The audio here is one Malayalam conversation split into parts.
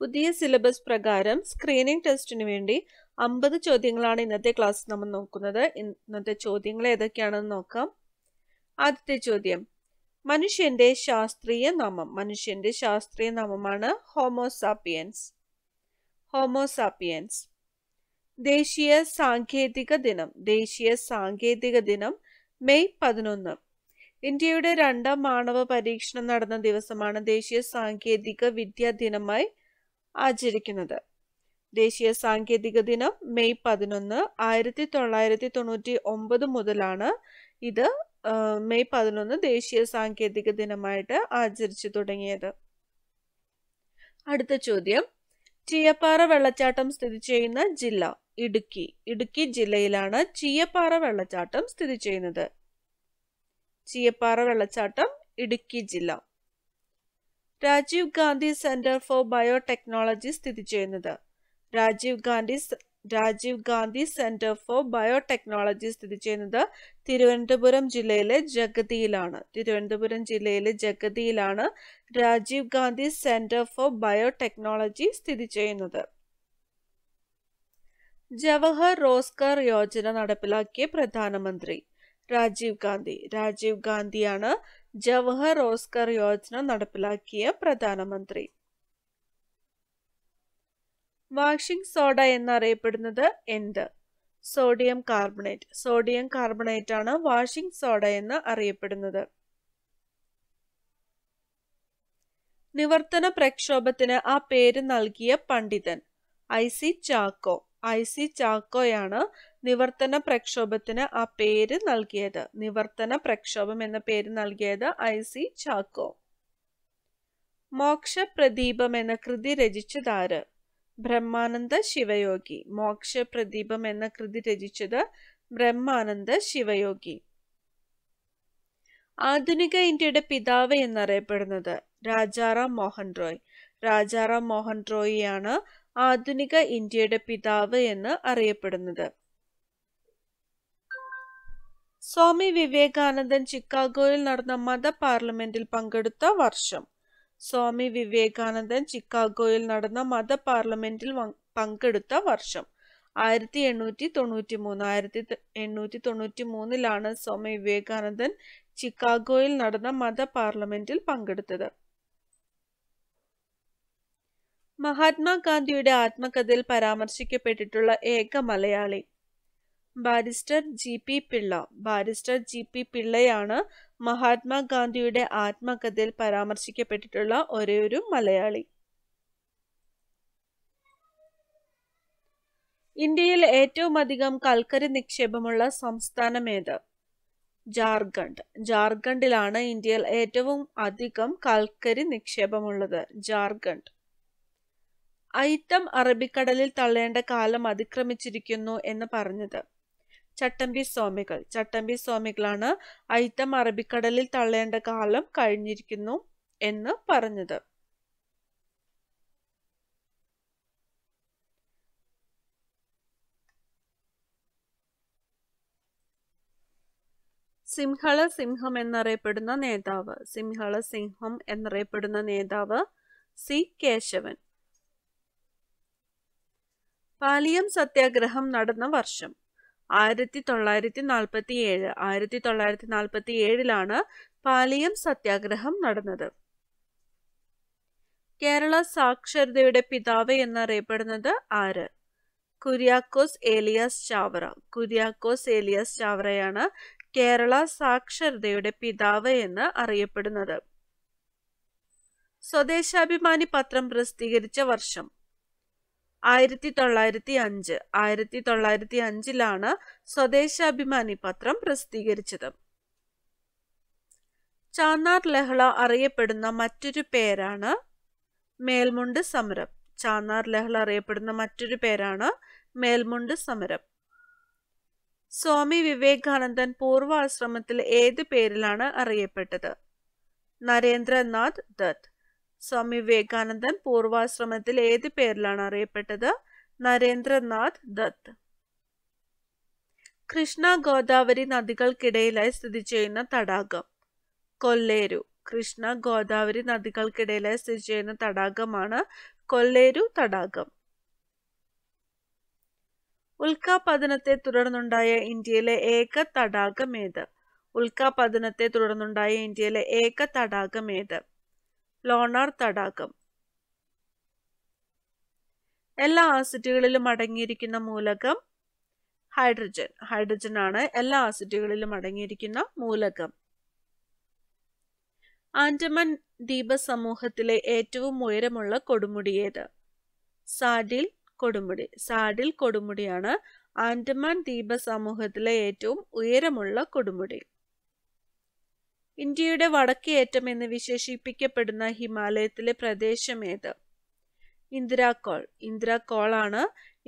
പുതിയ സിലബസ് പ്രകാരം സ്ക്രീനിങ് ടെസ്റ്റിന് വേണ്ടി അമ്പത് ചോദ്യങ്ങളാണ് ഇന്നത്തെ ക്ലാസ് നമ്മൾ നോക്കുന്നത് ഇന്നത്തെ ചോദ്യങ്ങൾ ഏതൊക്കെയാണെന്ന് നോക്കാം ആദ്യത്തെ ചോദ്യം മനുഷ്യന്റെ ശാസ്ത്രീയ നാമം മനുഷ്യന്റെ ശാസ്ത്രീയ നാമമാണ് ഹോമോസാപ്പിയൻസ് ഹോമോസാപ്പിയൻസ് ദേശീയ സാങ്കേതിക ദിനം ദേശീയ സാങ്കേതിക ദിനം മെയ് പതിനൊന്ന് ഇന്ത്യയുടെ രണ്ടാം മാണവ പരീക്ഷണം നടന്ന ദിവസമാണ് ദേശീയ സാങ്കേതിക വിദ്യാ ദിനമായി ആചരിക്കുന്നത് ദേശീയ സാങ്കേതിക ദിനം മെയ് പതിനൊന്ന് ആയിരത്തി തൊള്ളായിരത്തി തൊണ്ണൂറ്റി ഒമ്പത് മുതലാണ് ഇത് മെയ് പതിനൊന്ന് ദേശീയ സാങ്കേതിക ദിനമായിട്ട് ആചരിച്ചു തുടങ്ങിയത് അടുത്ത ചോദ്യം ചീയപ്പാറ വെള്ളച്ചാട്ടം സ്ഥിതി ചെയ്യുന്ന ജില്ല ഇടുക്കി ഇടുക്കി ജില്ലയിലാണ് ചീയപ്പാറ വെള്ളച്ചാട്ടം സ്ഥിതി ചെയ്യുന്നത് ചീയപ്പാറ വെള്ളച്ചാട്ടം ഇടുക്കി ജില്ല Rajiv Gandhi centre for biotechnology സ്ഥിതി ചെയ്യുന്നത് Rajiv Gandhi Rajiv Gandhi centre for biotechnology സ്ഥിതി ചെയ്യുന്നത് തിരുവനന്തപുരം ജില്ലയിലെ ജഗതിയിലാണ് തിരുവനന്തപുരം ജില്ലയിലെ ജഗതിയിലാണ് Rajiv Gandhi centre for biotechnology സ്ഥിതി ചെയ്യുന്നത് ജവഹർ റോസ്കർ യോജന നടപ്പിലാക്കിയ പ്രധാനമന്ത്രി രാജീവ് ഗാന്ധി രാജീവ് ഗാന്ധിയാണ് ജവഹർ ഓസ്കർ യോജന നടപ്പിലാക്കിയ പ്രധാനമന്ത്രി വാഷിംഗ് സോഡ എന്നറിയപ്പെടുന്നത് എന്ത് സോഡിയം കാർബണേറ്റ് സോഡിയം കാർബണേറ്റ് ആണ് വാഷിംഗ് സോഡ എന്ന് അറിയപ്പെടുന്നത് നിവർത്തന പ്രക്ഷോഭത്തിന് ആ പേര് നൽകിയ പണ്ഡിതൻ I C Chacko I C ചാക്കോയാണ് നിവർത്തന പ്രക്ഷോഭത്തിന് ആ പേര് നൽകിയത് നിവർത്തന പ്രക്ഷോഭം എന്ന പേര് നൽകിയത് ഐ സി ചാക്കോ മോക്ഷപ്രദീപം എന്ന കൃതി ആര് ബ്രഹ്മാനന്ദ ശിവയോഗി മോക്ഷപ്രദീപം എന്ന കൃതി രചിച്ചത് ബ്രഹ്മാനന്ദ ശിവയോഗി ആധുനിക ഇന്ത്യയുടെ പിതാവ് എന്നറിയപ്പെടുന്നത് രാജാറാം മോഹൻ റോയ് രാജാറാം മോഹൻ റോയിയാണ് ആധുനിക ഇന്ത്യയുടെ പിതാവ് എന്ന് അറിയപ്പെടുന്നത് സ്വാമി വിവേകാനന്ദൻ ചിക്കാഗോയിൽ നടന്ന മത പാർലമെന്റിൽ പങ്കെടുത്ത വർഷം സ്വാമി വിവേകാനന്ദൻ ചിക്കാഗോയിൽ നടന്ന മത പാർലമെന്റിൽ പങ്കെടുത്ത വർഷം ആയിരത്തി എണ്ണൂറ്റി തൊണ്ണൂറ്റി മൂന്ന് ആയിരത്തി എണ്ണൂറ്റി തൊണ്ണൂറ്റി മൂന്നിലാണ് സ്വാമി വിവേകാനന്ദൻ ചിക്കാഗോയിൽ നടന്ന മത പാർലമെന്റിൽ പങ്കെടുത്തത് മഹാത്മാഗാന്ധിയുടെ ആത്മകഥയിൽ പരാമർശിക്കപ്പെട്ടിട്ടുള്ള ഏക Malayali barrister G P Pillai barrister G P പിള്ളയാണ് മഹാത്മാഗാന്ധിയുടെ ആത്മകഥയിൽ പരാമർശിക്കപ്പെട്ടിട്ടുള്ള ഒരേയൊരു മലയാളി ഇന്ത്യയിൽ ഏറ്റവും അധികം കൽക്കരി നിക്ഷേപമുള്ള സംസ്ഥാനം ഏത് ജാർഖണ്ഡ് ജാർഖണ്ഡിലാണ് ഇന്ത്യയിൽ ഏറ്റവും അധികം കൽക്കരി നിക്ഷേപമുള്ളത് ജാർഖണ്ഡ് ഐറ്റം അറബിക്കടലിൽ തള്ളേണ്ട കാലം അതിക്രമിച്ചിരിക്കുന്നു എന്ന് പറഞ്ഞത് ചട്ടമ്പി സ്വാമികൾ ചട്ടമ്പി സ്വാമികളാണ് അയിത്തം അറബിക്കടലിൽ തള്ളേണ്ട കാലം കഴിഞ്ഞിരിക്കുന്നു എന്ന് പറഞ്ഞത് സിംഹള സിംഹം എന്നറിയപ്പെടുന്ന നേതാവ് സിംഹള സിംഹം എന്നറിയപ്പെടുന്ന നേതാവ് സി കേശവൻ പാലിയം സത്യാഗ്രഹം നടന്ന വർഷം ആയിരത്തി തൊള്ളായിരത്തി നാൽപ്പത്തി ഏഴ് ആയിരത്തി തൊള്ളായിരത്തി നാൽപ്പത്തി ഏഴിലാണ് പാലിയം സത്യാഗ്രഹം നടന്നത് കേരള സാക്ഷരതയുടെ പിതാവ് എന്നറിയപ്പെടുന്നത് ആര് കുര്യാക്കോസ് ഏലിയാസ് ചാവറ കുര്യാക്കോസ് ഏലിയാസ് ചാവറയാണ് കേരള സാക്ഷരതയുടെ പിതാവ് എന്ന് അറിയപ്പെടുന്നത് സ്വദേശാഭിമാനി പത്രം പ്രസിദ്ധീകരിച്ച വർഷം ആയിരത്തി തൊള്ളായിരത്തി അഞ്ച് ആയിരത്തി തൊള്ളായിരത്തി അഞ്ചിലാണ് സ്വദേശാഭിമാനി പത്രം പ്രസിദ്ധീകരിച്ചത് ചാന്നാർ ലഹള അറിയപ്പെടുന്ന മറ്റൊരു പേരാണ് മേൽമുണ്ട് സമരം ചാന്നാർ ലഹള അറിയപ്പെടുന്ന മറ്റൊരു പേരാണ് മേൽമുണ്ട് സമരം സ്വാമി വിവേകാനന്ദൻ പൂർവ്വ ആശ്രമത്തിൽ ഏത് പേരിലാണ് അറിയപ്പെട്ടത് നരേന്ദ്രനാഥ് ദത്ത് സ്വാമി വിവേകാനന്ദൻ പൂർവാശ്രമത്തിൽ ഏത് പേരിലാണ് അറിയപ്പെട്ടത് നരേന്ദ്രനാഥ് ദത്ത് കൃഷ്ണ ഗോദാവരി നദികൾക്കിടയിലായി സ്ഥിതി ചെയ്യുന്ന തടാകം കൊല്ലേരു കൃഷ്ണ ഗോദാവരി നദികൾക്കിടയിലായി സ്ഥിതി ചെയ്യുന്ന തടാകമാണ് കൊല്ലേരു തടാകം ഉൽക്കാപതനത്തെ തുടർന്നുണ്ടായ ഇന്ത്യയിലെ ഏക തടാകം ഏത് ഉൽക്കാപതനത്തെ തുടർന്നുണ്ടായ ഇന്ത്യയിലെ ഏക തടാകം ഏത് ലോണാർ തടാകം എല്ലാ ആസിഡുകളിലും അടങ്ങിയിരിക്കുന്ന മൂലകം ഹൈഡ്രജൻ ഹൈഡ്രജൻ ആണ് എല്ലാ ആസിഡുകളിലും അടങ്ങിയിരിക്കുന്ന മൂലകം ആൻഡമാൻ ദ്വീപ സമൂഹത്തിലെ ഏറ്റവും ഉയരമുള്ള കൊടുമുടി ഏത് സാഡിൽ കൊടുമുടി സാഡിൽ കൊടുമുടിയാണ് ആൻഡമാൻ ദ്വീപ സമൂഹത്തിലെ ഏറ്റവും ഉയരമുള്ള കൊടുമുടി ഇന്ത്യയുടെ വടക്കേറ്റം എന്ന് വിശേഷിപ്പിക്കപ്പെടുന്ന ഹിമാലയത്തിലെ പ്രദേശം ഇന്ദിരാക്കോൾ ഇന്ദിരാക്കോൾ ആണ്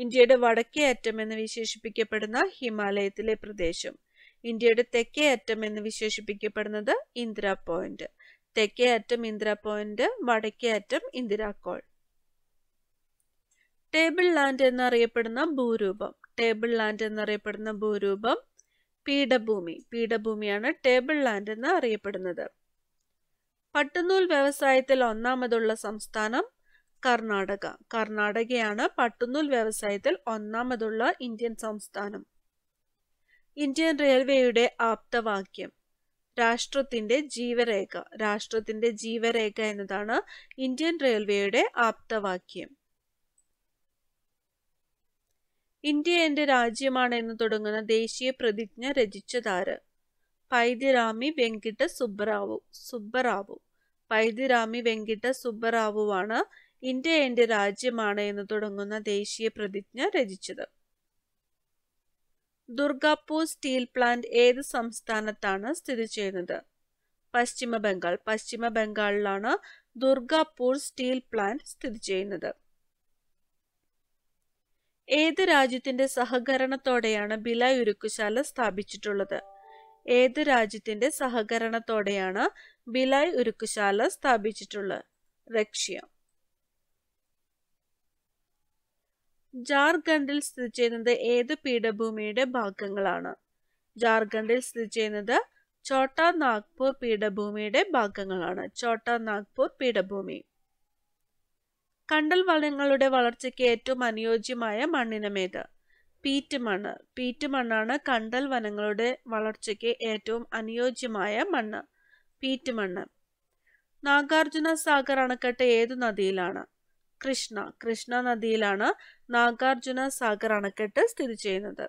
ഇന്ത്യയുടെ വടക്കേ അറ്റം എന്ന് വിശേഷിപ്പിക്കപ്പെടുന്ന ഹിമാലയത്തിലെ പ്രദേശം ഇന്ത്യയുടെ തെക്കേ അറ്റം എന്ന് വിശേഷിപ്പിക്കപ്പെടുന്നത് ഇന്ദിര പോയിന്റ് തെക്കേ അറ്റം ഇന്ദിര പോയിന്റ് വടക്കേ അറ്റം ഇന്ദിരാക്കോൾ ടേബിൾ ലാൻഡ് എന്നറിയപ്പെടുന്ന ഭൂരൂപം ടേബിൾ ലാൻഡ് എന്നറിയപ്പെടുന്ന ഭൂരൂപം പീഠഭൂമി പീഠഭൂമിയാണ് ടേബിൾ ലാൻഡ് എന്ന് അറിയപ്പെടുന്നത് പട്ടുനൂൽ വ്യവസായത്തിൽ ഒന്നാമതുള്ള സംസ്ഥാനം കർണാടക കർണാടകയാണ് പട്ടുനൂൽ വ്യവസായത്തിൽ ഒന്നാമതുള്ള ഇന്ത്യൻ സംസ്ഥാനം ഇന്ത്യൻ റെയിൽവേയുടെ ആപ്തവാക്യം രാഷ്ട്രത്തിന്റെ ജീവരേഖ രാഷ്ട്രത്തിന്റെ ജീവരേഖ എന്നതാണ് ഇന്ത്യൻ റെയിൽവേയുടെ ആപ്തവാക്യം ഇന്ത്യ എന്റെ രാജ്യമാണ് എന്ന് തുടങ്ങുന്ന ദേശീയ പ്രതിജ്ഞ രചിച്ചതാര് പൈതിരാമി വെങ്കിട്ട സുബ്ബറാവു സുബ്ബറാവു പൈതിരാമി വെങ്കിട്ട സുബ്ബറാവുവാണ് ഇന്ത്യ എന്റെ രാജ്യമാണ് എന്ന് തുടങ്ങുന്ന ദേശീയ പ്രതിജ്ഞ രചിച്ചത് ദുർഗാപൂർ സ്റ്റീൽ പ്ലാന്റ് ഏത് സംസ്ഥാനത്താണ് സ്ഥിതി ചെയ്യുന്നത് പശ്ചിമ ബംഗാൾ പശ്ചിമ ബംഗാളിലാണ് ദുർഗാപൂർ സ്റ്റീൽ പ്ലാന്റ് സ്ഥിതി ചെയ്യുന്നത് ഏത് രാജ്യത്തിന്റെ സഹകരണത്തോടെയാണ് ബിലായ് സ്ഥാപിച്ചിട്ടുള്ളത് ഏത് രാജ്യത്തിന്റെ സഹകരണത്തോടെയാണ് ബിലായ് ഉരുക്കുശാല സ്ഥാപിച്ചിട്ടുള്ളത് റഷ്യ ജാർഖണ്ഡിൽ സ്ഥിതി ചെയ്യുന്നത് ഏത് പീഠഭൂമിയുടെ ഭാഗങ്ങളാണ് ജാർഖണ്ഡിൽ സ്ഥിതി ചെയ്യുന്നത് ചോട്ടാ നാഗ്പൂർ പീഠഭൂമിയുടെ ഭാഗങ്ങളാണ് ചോട്ടാ നാഗ്പൂർ പീഠഭൂമി കണ്ടൽ വളങ്ങളുടെ വളർച്ചയ്ക്ക് ഏറ്റവും അനുയോജ്യമായ മണ്ണിനമേത് പീറ്റ് മണ്ണ് പീറ്റ് മണ്ണാണ് കണ്ടൽ വനങ്ങളുടെ വളർച്ചയ്ക്ക് ഏറ്റവും അനുയോജ്യമായ മണ്ണ് പീറ്റ് മണ്ണ് നാഗാർജുന സാഗർ അണക്കെട്ട് ഏതു നദിയിലാണ് കൃഷ്ണ കൃഷ്ണ നദിയിലാണ് നാഗാർജുന സാഗർ അണക്കെട്ട് സ്ഥിതി ചെയ്യുന്നത്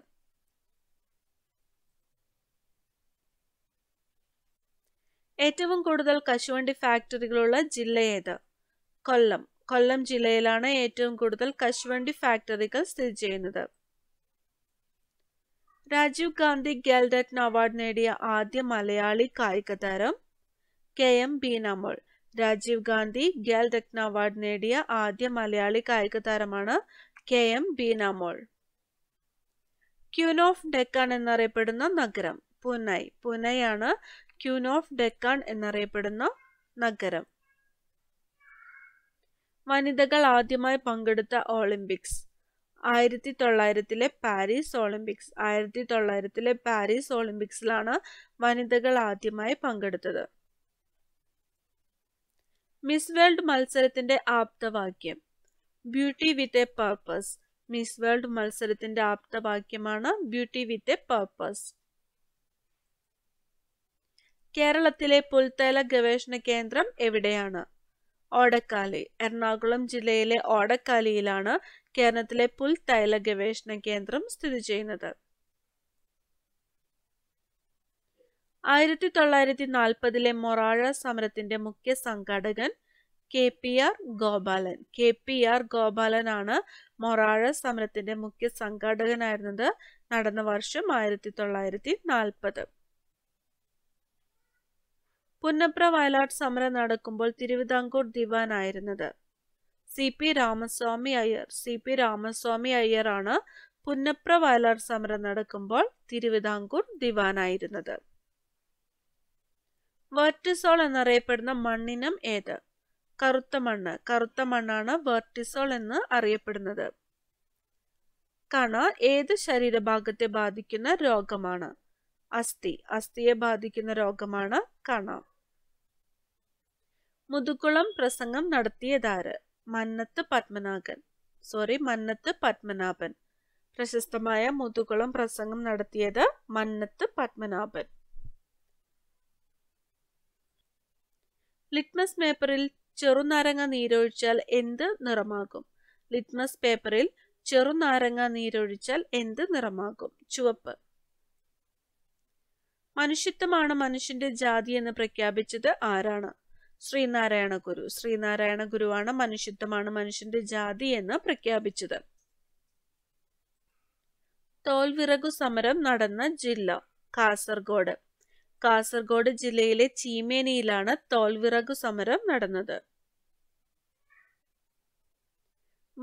ഏറ്റവും കൂടുതൽ കശുവണ്ടി ഫാക്ടറികളുള്ള ജില്ല ഏത് കൊല്ലം കൊല്ലം ജില്ലയിലാണ് ഏറ്റവും കൂടുതൽ കശുവണ്ടി ഫാക്ടറികൾ സ്ഥിതി ചെയ്യുന്നത് രാജീവ് ഗാന്ധി ഗെൽഡറ്റ് അവാർഡ് നേടിയ ആദ്യ മലയാളി കായിക താരം കെ എം ബീനാമോൾ രാജീവ് ഗാന്ധി ഗെൽഡറ്റ് അവാർഡ് നേടിയ ആദ്യ മലയാളി കായിക താരമാണ് K M Beenamol queen of Deccan എന്നറിയപ്പെടുന്ന നഗരം പൂനൈ പൂനൈയാണ് ക്യൂൻ ഓഫ് ഡെക്കാൻ എന്നറിയപ്പെടുന്ന നഗരം വനിതകൾ ആദ്യമായി പങ്കെടുത്ത ഒളിമ്പിക്സ് ആയിരത്തി തൊള്ളായിരത്തിലെ പാരീസ് ഒളിമ്പിക്സ് ആയിരത്തി തൊള്ളായിരത്തിലെ പാരീസ് ഒളിമ്പിക്സിലാണ് വനിതകൾ ആദ്യമായി പങ്കെടുത്തത് മിസ് വേൾഡ് മത്സരത്തിന്റെ ആപ്തവാക്യം beauty with a purpose Miss World മത്സരത്തിന്റെ ആപ്തവാക്യമാണ് ബ്യൂട്ടി വിത്ത് എ പർപ്പസ് കേരളത്തിലെ പുൽത്തൈല ഗവേഷണ കേന്ദ്രം എവിടെയാണ് ഓടക്കാലി എറണാകുളം ജില്ലയിലെ ഓടക്കാലിയിലാണ് കേരളത്തിലെ പുൽത്തൈല ഗവേഷണ കേന്ദ്രം സ്ഥിതി ചെയ്യുന്നത് ആയിരത്തി തൊള്ളായിരത്തി നാൽപ്പതിലെ മൊറാഴ സമരത്തിന്റെ മുഖ്യ സംഘാടകൻ K P R Gopalan K P R ഗോപാലനാണ് മൊറാഴ സമരത്തിന്റെ മുഖ്യ സംഘാടകനായിരുന്നത് നടന്ന വർഷം ആയിരത്തി തൊള്ളായിരത്തി നാൽപ്പത് പുന്നപ്ര വയലാട്ട് സമരം നടക്കുമ്പോൾ തിരുവിതാംകൂർ ദിവാനായിരുന്നത് C P Ramaswamy Iyer C P Ramaswamy അയ്യറാണ് പുന്നപ്ര വയലാർ സമരം നടക്കുമ്പോൾ തിരുവിതാംകൂർ ദിവാനായിരുന്നത് വെർട്ടിസോൾ എന്നറിയപ്പെടുന്ന മണ്ണിനം ഏത് കറുത്ത മണ്ണ് കറുത്ത മണ്ണാണ് വെർട്ടിസോൾ എന്ന് അറിയപ്പെടുന്നത് കണ ഏത് ശരീരഭാഗത്തെ ബാധിക്കുന്ന രോഗമാണ് അസ്ഥി അസ്ഥിയെ ബാധിക്കുന്ന രോഗമാണ് കണ മുതുകുളം പ്രസംഗം നടത്തിയതാര് മന്നത്ത് പത്മനാഭൻ സോറി മന്നത്ത് പത്മനാഭൻ പ്രശസ്തമായ മുതുകുളം പ്രസംഗം നടത്തിയത് മന്നത്ത് പത്മനാഭൻ ലിറ്റ്മസ് പേപ്പറിൽ ചെറുനാരങ്ങ നീരൊഴിച്ചാൽ എന്ത് നിറമാകും ലിറ്റ്മസ് പേപ്പറിൽ ചെറുനാരങ്ങ നീരൊഴിച്ചാൽ എന്ത് നിറമാകും ചുവപ്പ് മനുഷ്യത്വമാണ് മനുഷ്യന്റെ ജാതി എന്ന് പ്രഖ്യാപിച്ചത് ആരാണ് ശ്രീനാരായണ ഗുരു ശ്രീനാരായണ ഗുരുവാണ് മനുഷ്യത്വമാണ് മനുഷ്യന്റെ ജാതി എന്ന് പ്രഖ്യാപിച്ചത് തോൽവിറകു സമരം നടന്ന ജില്ല കാസർഗോഡ് കാസർഗോഡ് ജില്ലയിലെ ചീമേനിയിലാണ് തോൽവിറകു സമരം നടന്നത്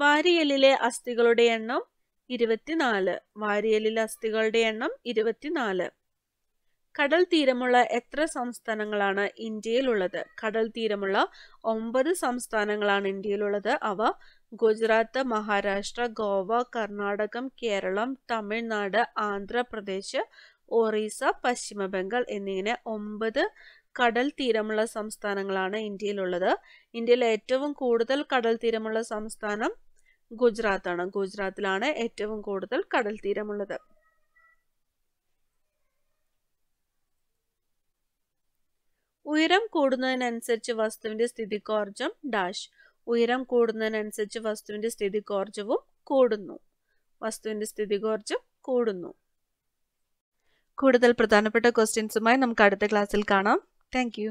വാരിയലിലെ അസ്ഥികളുടെ എണ്ണം ഇരുപത്തിനാല് വാരിയലിലെ അസ്ഥികളുടെ എണ്ണം ഇരുപത്തിനാല് കടൽ തീരമുള്ള എത്ര സംസ്ഥാനങ്ങളാണ് ഇന്ത്യയിലുള്ളത് കടൽ തീരമുള്ള ഒമ്പത് സംസ്ഥാനങ്ങളാണ് ഇന്ത്യയിലുള്ളത് അവ ഗുജറാത്ത് മഹാരാഷ്ട്ര ഗോവ കർണാടകം കേരളം തമിഴ്നാട് ആന്ധ്രാപ്രദേശ് ഒറീസ പശ്ചിമ ബംഗാൾ എന്നിങ്ങനെ ഒമ്പത് കടൽ തീരമുള്ള സംസ്ഥാനങ്ങളാണ് ഇന്ത്യയിലുള്ളത് ഇന്ത്യയിലെ ഏറ്റവും കൂടുതൽ കടൽ തീരമുള്ള സംസ്ഥാനം ഗുജറാത്താണ് ഗുജറാത്തിലാണ് ഏറ്റവും കൂടുതൽ കടൽ തീരമുള്ളത് ഉയരം കൂടുന്നതിനനുസരിച്ച് വസ്തുവിന്റെ കോർജം ഡാഷ് ഉയരം കൂടുന്നതിനനുസരിച്ച് വസ്തുവിന്റെ കോർജവും കൂടുന്നു വസ്തുവിന്റെ കോർജം കൂടുന്നു കൂടുതൽ പ്രധാനപ്പെട്ട ക്വസ്റ്റ്യൻസുമായി നമുക്ക് അടുത്ത ക്ലാസ്സിൽ കാണാം താങ്ക്